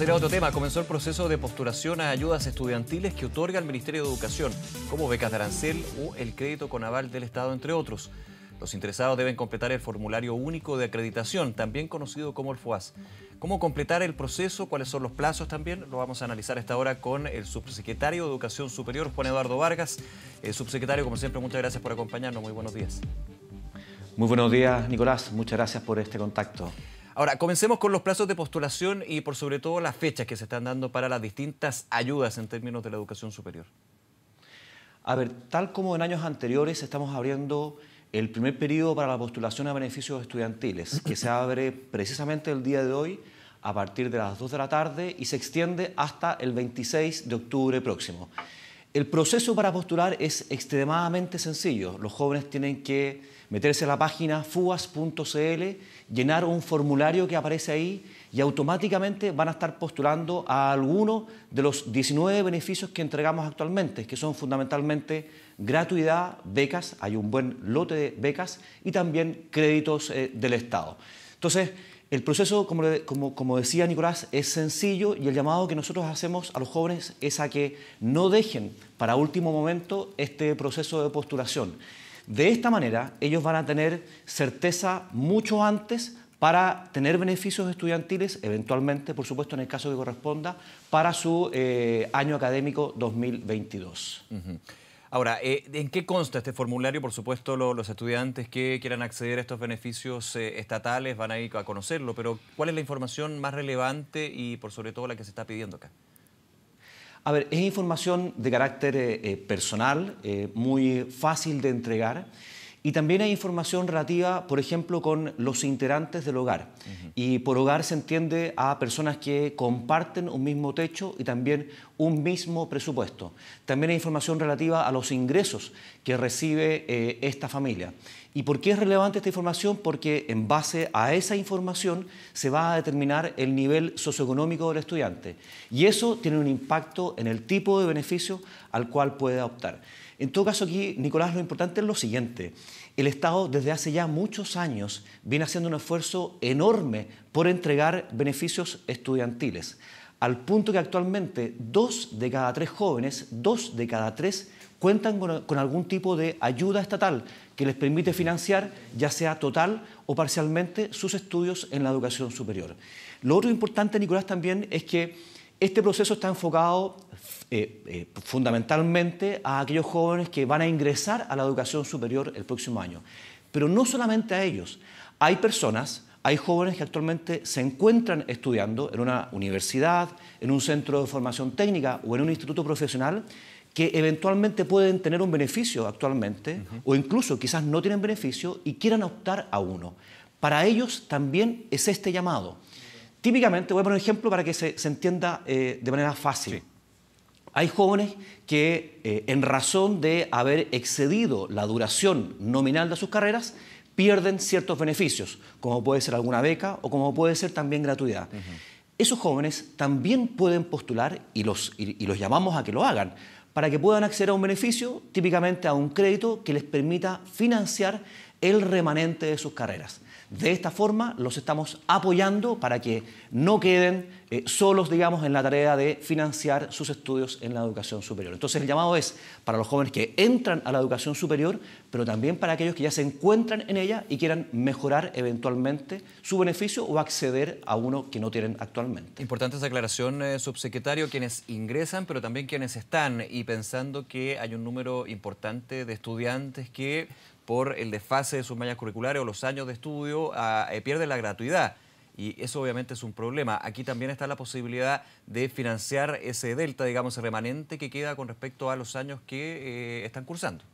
ir a otro tema. Comenzó el proceso de postulación a ayudas estudiantiles que otorga el Ministerio de Educación, como becas de arancel o el crédito con aval del Estado, entre otros. Los interesados deben completar el formulario único de acreditación, también conocido como el FUAS. ¿Cómo completar el proceso? ¿Cuáles son los plazos también? Lo vamos a analizar esta hora con el subsecretario de Educación Superior, Juan Eduardo Vargas. Eh, subsecretario, como siempre, muchas gracias por acompañarnos. Muy buenos días. Muy buenos días, Nicolás. Muchas gracias por este contacto. Ahora, comencemos con los plazos de postulación y por sobre todo las fechas que se están dando para las distintas ayudas en términos de la educación superior. A ver, tal como en años anteriores estamos abriendo el primer periodo para la postulación a beneficios estudiantiles, que se abre precisamente el día de hoy a partir de las 2 de la tarde y se extiende hasta el 26 de octubre próximo. El proceso para postular es extremadamente sencillo. Los jóvenes tienen que meterse a la página fugas.cl, llenar un formulario que aparece ahí y automáticamente van a estar postulando a alguno de los 19 beneficios que entregamos actualmente, que son fundamentalmente gratuidad, becas, hay un buen lote de becas y también créditos eh, del Estado. Entonces, el proceso, como, decía Nicolás, es sencillo y el llamado que nosotros hacemos a los jóvenes es a que no dejen para último momento este proceso de postulación. De esta manera, ellos van a tener certeza mucho antes para tener beneficios estudiantiles, eventualmente, por supuesto, en el caso que corresponda, para su eh, año académico 2022. Ahora, eh, ¿en qué consta este formulario? Por supuesto, los estudiantes que quieran acceder a estos beneficios eh, estatales van a ir a conocerlo, pero ¿cuál es la información más relevante y por sobre todo la que se está pidiendo acá? A ver, es información de carácter eh, personal, muy fácil de entregar. Y también hay información relativa, por ejemplo, con los integrantes del hogar. Y por hogar se entiende a personas que comparten un mismo techo y también un mismo presupuesto. También hay información relativa a los ingresos que recibe eh, esta familia. ¿Y por qué es relevante esta información? Porque en base a esa información se va a determinar el nivel socioeconómico del estudiante. Y eso tiene un impacto en el tipo de beneficio al cual puede optar. En todo caso aquí, Nicolás, lo importante es lo siguiente. El Estado desde hace ya muchos años viene haciendo un esfuerzo enorme por entregar beneficios estudiantiles al punto que actualmente dos de cada tres jóvenes, dos de cada tres, cuentan con, algún tipo de ayuda estatal que les permite financiar, ya sea total o parcialmente, sus estudios en la educación superior. Lo otro importante, Nicolás, también es que este proceso está enfocado eh, eh, fundamentalmente a aquellos jóvenes que van a ingresar a la educación superior el próximo año. Pero no solamente a ellos. Hay personas, hay jóvenes que actualmente se encuentran estudiando en una universidad, en un centro de formación técnica o en un instituto profesional que eventualmente pueden tener un beneficio actualmente o incluso quizás no tienen beneficio y quieran optar a uno. Para ellos también es este llamado. Típicamente, voy a poner un ejemplo para que se, entienda eh, de manera fácil. Hay jóvenes que, eh, en razón de haber excedido la duración nominal de sus carreras, pierden ciertos beneficios, como puede ser alguna beca o como puede ser también gratuidad. Esos jóvenes también pueden postular y los, y los llamamos a que lo hagan para que puedan acceder a un beneficio, típicamente a un crédito que les permita financiar el remanente de sus carreras. De esta forma los estamos apoyando para que no queden eh, solos, digamos, en la tarea de financiar sus estudios en la educación superior. Entonces el llamado es para los jóvenes que entran a la educación superior, pero también para aquellos que ya se encuentran en ella y quieran mejorar eventualmente su beneficio o acceder a uno que no tienen actualmente. Importante esa aclaración, eh, subsecretario, quienes ingresan, pero también quienes están y pensando que hay un número importante de estudiantes que por el desfase de sus mañas curriculares o los años de estudio, ah, eh, pierde la gratuidad. Y eso obviamente es un problema. Aquí también está la posibilidad de financiar ese delta, digamos, remanente que queda con respecto a los años que eh, están cursando.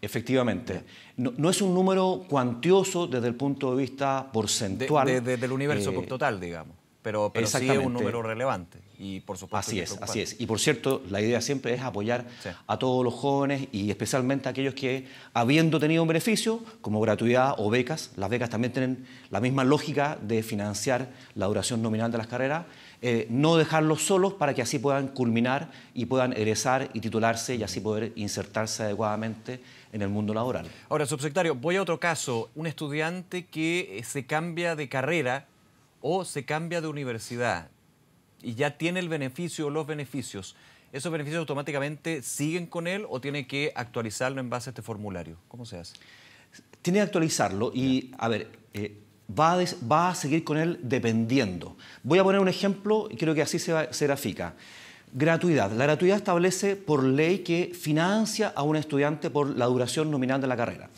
Efectivamente. No, es un número cuantioso desde el punto de vista porcentual. Desde el universo por eh, total, digamos. Pero, pero sí es un número relevante y por supuesto. Así es, así es. Y por cierto, la idea siempre es apoyar a todos los jóvenes y especialmente a aquellos que, habiendo tenido un beneficio, como gratuidad o becas, las becas también tienen la misma lógica de financiar la duración nominal de las carreras, eh, no dejarlos solos para que así puedan culminar y puedan egresar y titularse y así poder insertarse adecuadamente en el mundo laboral. Ahora, subsecretario, voy a otro caso, un estudiante que eh, se cambia de carrera o se cambia de universidad y ya tiene el beneficio o los beneficios, ¿esos beneficios automáticamente siguen con él o tiene que actualizarlo en base a este formulario? ¿Cómo se hace? Tiene que actualizarlo y, a ver, eh, va, a va a, seguir con él dependiendo. Voy a poner un ejemplo y creo que así se, grafica. Gratuidad. La gratuidad establece por ley que financia a un estudiante por la duración nominal de la carrera.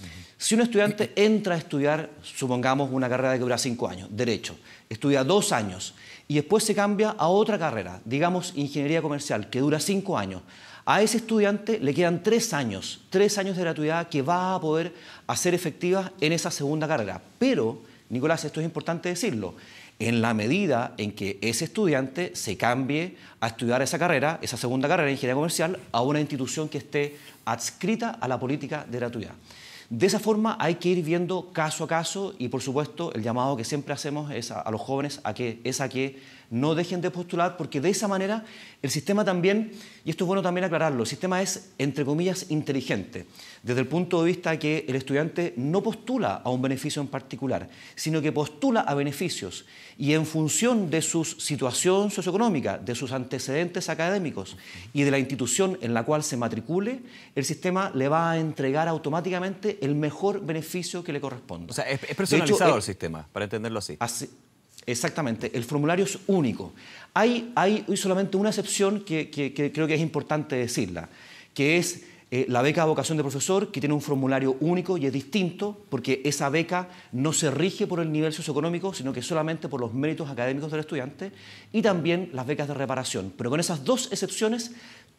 Si un estudiante entra a estudiar, supongamos, una carrera que dura cinco años, derecho, estudia dos años y después se cambia a otra carrera, digamos ingeniería comercial, que dura cinco años, a ese estudiante le quedan tres años, tres años de gratuidad que va a poder hacer efectiva en esa segunda carrera. Pero, Nicolás, esto es importante decirlo, en la medida en que ese estudiante se cambie a estudiar esa carrera, esa segunda carrera de ingeniería comercial, a una institución que esté adscrita a la política de gratuidad. De esa forma hay que ir viendo caso a caso y por supuesto el llamado que siempre hacemos es a, los jóvenes a que, es a que no dejen de postular porque de esa manera el sistema también, y esto es bueno también aclararlo, el sistema es, entre comillas, inteligente, desde el punto de vista que el estudiante no postula a un beneficio en particular, sino que postula a beneficios y en función de su situación socioeconómica, de sus antecedentes académicos y de la institución en la cual se matricule, el sistema le va a entregar automáticamente el mejor beneficio que le corresponde. O sea, es, personalizado el sistema, para entenderlo así. así Exactamente, el formulario es único. Hay, solamente una excepción que, creo que es importante decirla, que es eh, la beca de vocación de profesor, que tiene un formulario único y es distinto, porque esa beca no se rige por el nivel socioeconómico, sino que solamente por los méritos académicos del estudiante, y también las becas de reparación. Pero con esas dos excepciones,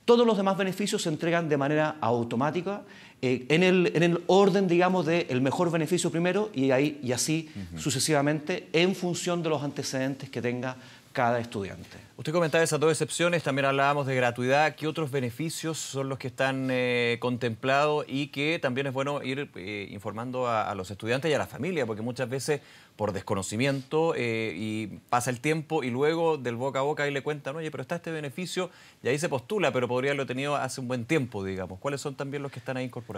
todos los demás beneficios se entregan de manera automática eh, en, el, orden, digamos, del mejor beneficio primero y, ahí, y así sucesivamente en función de los antecedentes que tenga cada estudiante. Usted comentaba esas dos excepciones, también hablábamos de gratuidad. ¿Qué otros beneficios son los que están eh, contemplados y que también es bueno ir eh, informando a, los estudiantes y a la familia? Porque muchas veces por desconocimiento y pasa el tiempo y luego del boca a boca ahí le cuentan, oye, pero está este beneficio y ahí se postula, pero podría haberlo tenido hace un buen tiempo, digamos. ¿Cuáles son también los que están ahí incorporados?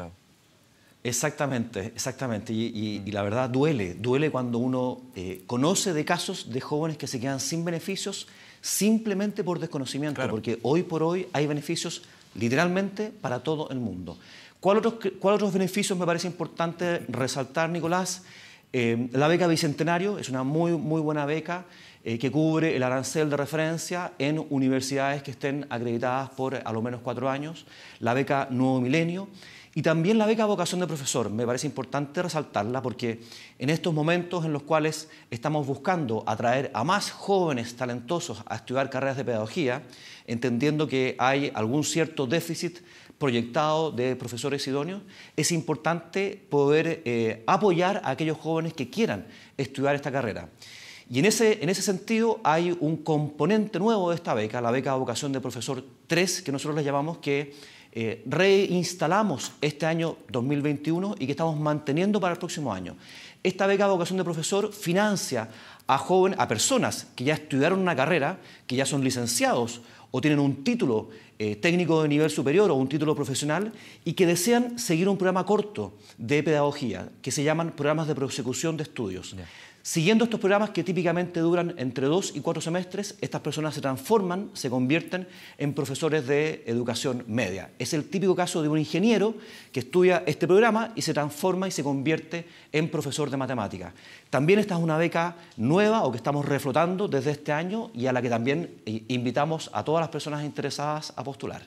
Exactamente, exactamente. Y, la verdad duele, duele cuando uno eh, conoce de casos de jóvenes que se quedan sin beneficios simplemente por desconocimiento, porque hoy por hoy hay beneficios literalmente para todo el mundo. ¿Cuáles otros, beneficios me parece importante resaltar, Nicolás? Eh, la beca Bicentenario es una muy, muy buena beca. Eh, que cubre el arancel de referencia en universidades que estén acreditadas por a lo menos cuatro años, la beca Nuevo Milenio y también la beca vocación de profesor. Me parece importante resaltarla porque en estos momentos en los cuales estamos buscando atraer a más jóvenes talentosos a estudiar carreras de pedagogía, entendiendo que hay algún cierto déficit proyectado de profesores idóneos, es importante poder eh, apoyar a aquellos jóvenes que quieran estudiar esta carrera. Y en ese, en ese sentido hay un componente nuevo de esta beca, la beca de vocación de profesor 3, que nosotros le llamamos que eh, reinstalamos este año 2021 y que estamos manteniendo para el próximo año. Esta beca de vocación de profesor financia a, a personas que ya estudiaron una carrera, que ya son licenciados o tienen un título eh, técnico de nivel superior o un título profesional y que desean seguir un programa corto de pedagogía, que se llaman programas de prosecución de estudios. Siguiendo estos programas que típicamente duran entre dos y cuatro semestres, estas personas se transforman, se convierten en profesores de educación media. Es el típico caso de un ingeniero que estudia este programa y se transforma y se convierte en profesor de matemáticas. También esta es una beca nueva o que estamos reflotando desde este año y a la que también invitamos a todas las personas interesadas a postular.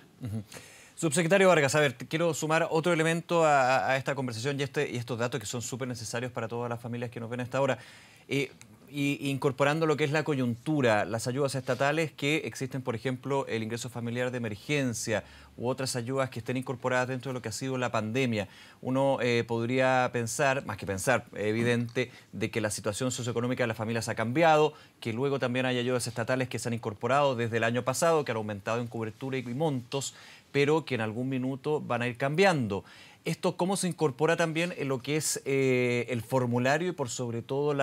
Subsecretario Vargas, a ver, quiero sumar otro elemento a, esta conversación y, este, y estos datos que son súper necesarios para todas las familias que nos ven a esta hora. Eh, incorporando lo que es la coyuntura, las ayudas estatales que existen, por ejemplo, el ingreso familiar de emergencia u otras ayudas que estén incorporadas dentro de lo que ha sido la pandemia. Uno eh, podría pensar, más que pensar, evidente, de que la situación socioeconómica de las familias ha cambiado, que luego también hay ayudas estatales que se han incorporado desde el año pasado, que han aumentado en cobertura y montos, pero que en algún minuto van a ir cambiando. ¿Esto cómo se incorpora también en lo que es eh, el formulario y por sobre todo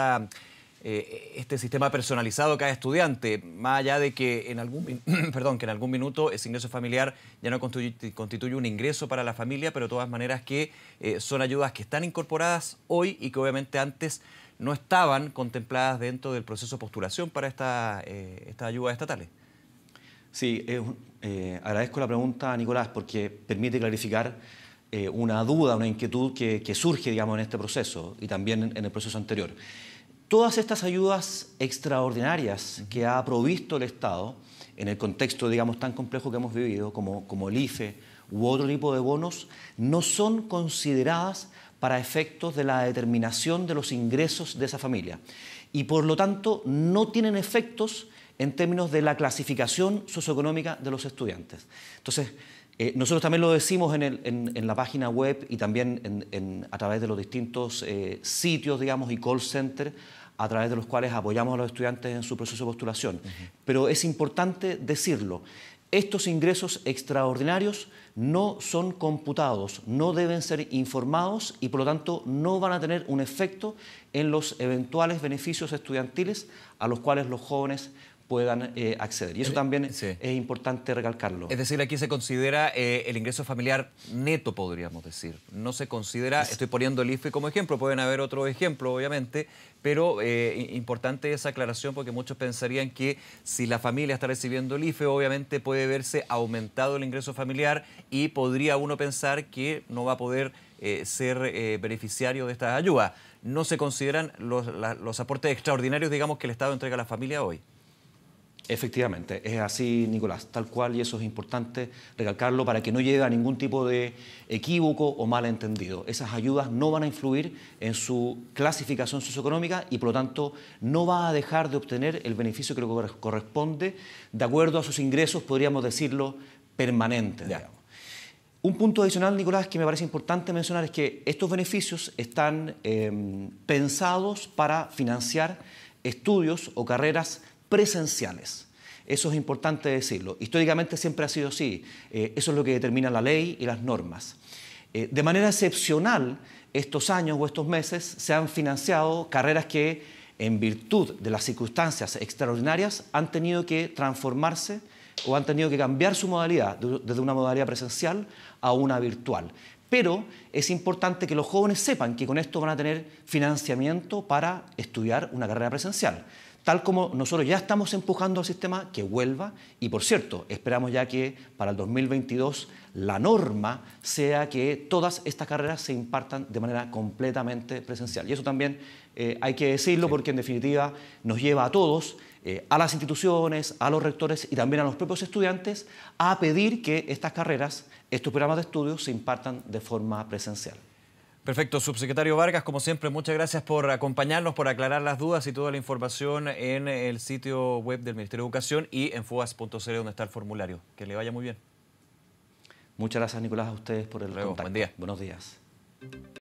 eh, este sistema personalizado cada estudiante? Más allá de que en algún, perdón, que en algún minuto ese ingreso familiar ya no constituye, un ingreso para la familia, pero de todas maneras que eh, son ayudas que están incorporadas hoy y que obviamente antes no estaban contempladas dentro del proceso de postulación para estas esta ayudas estatales. Sí, eh, agradezco la pregunta, a Nicolás, porque permite clarificar eh, una duda, una inquietud que, surge, digamos, en este proceso y también en, el proceso anterior. Todas estas ayudas extraordinarias que ha provisto el Estado, en el contexto, digamos, tan complejo que hemos vivido, como, como el IFE u otro tipo de bonos, no son consideradas para efectos de la determinación de los ingresos de esa familia. Y por lo tanto, no tienen efectos en términos de la clasificación socioeconómica de los estudiantes. Entonces, eh, nosotros también lo decimos en, la página web y también a través de los distintos eh, sitios, digamos, y call center, a través de los cuales apoyamos a los estudiantes en su proceso de postulación. Pero es importante decirlo, estos ingresos extraordinarios no son computados, no deben ser informados y por lo tanto no van a tener un efecto en los eventuales beneficios estudiantiles a los cuales los jóvenes puedan eh, acceder. Y eso eh, también es importante recalcarlo. Es decir, aquí se considera eh, el ingreso familiar neto, podríamos decir. No se considera, estoy poniendo el IFE como ejemplo, pueden haber otros ejemplos, obviamente, pero importante esa aclaración porque muchos pensarían que si la familia está recibiendo el IFE, obviamente puede verse aumentado el ingreso familiar y podría uno pensar que no va a poder ser beneficiario de esta ayuda No se consideran los, los aportes extraordinarios, digamos, que el Estado entrega a la familia hoy. Efectivamente, es así, Nicolás, tal cual, y eso es importante recalcarlo para que no llegue a ningún tipo de equívoco o malentendido. Esas ayudas no van a influir en su clasificación socioeconómica y, por lo tanto, no va a dejar de obtener el beneficio que le corresponde de acuerdo a sus ingresos, podríamos decirlo, permanentes. Un punto adicional, Nicolás, que me parece importante mencionar es que estos beneficios están em, pensados para financiar estudios o carreras presenciales. Eso es importante decirlo. Históricamente siempre ha sido así. Eh, eso es lo que determina la ley y las normas. Eh, de manera excepcional, estos años o estos meses se han financiado carreras que, en virtud de las circunstancias extraordinarias, han tenido que transformarse o han tenido que cambiar su modalidad desde una modalidad presencial a una virtual. Pero es importante que los jóvenes sepan que con esto van a tener financiamiento para estudiar una carrera presencial tal como nosotros ya estamos empujando al sistema que vuelva y por cierto, esperamos ya que para el 2022 la norma sea que todas estas carreras se impartan de manera completamente presencial. Y eso también eh, hay que decirlo porque en definitiva nos lleva a todos, eh, a las instituciones, a los rectores y también a los propios estudiantes, a pedir que estas carreras, estos programas de estudios se impartan de forma presencial. Perfecto, subsecretario Vargas, como siempre, muchas gracias por acompañarnos, por aclarar las dudas y toda la información en el sitio web del Ministerio de Educación y en fugas.cl donde está el formulario. Que le vaya muy bien. Muchas gracias, Nicolás, a ustedes por el Luego, Buen día. Buenos días.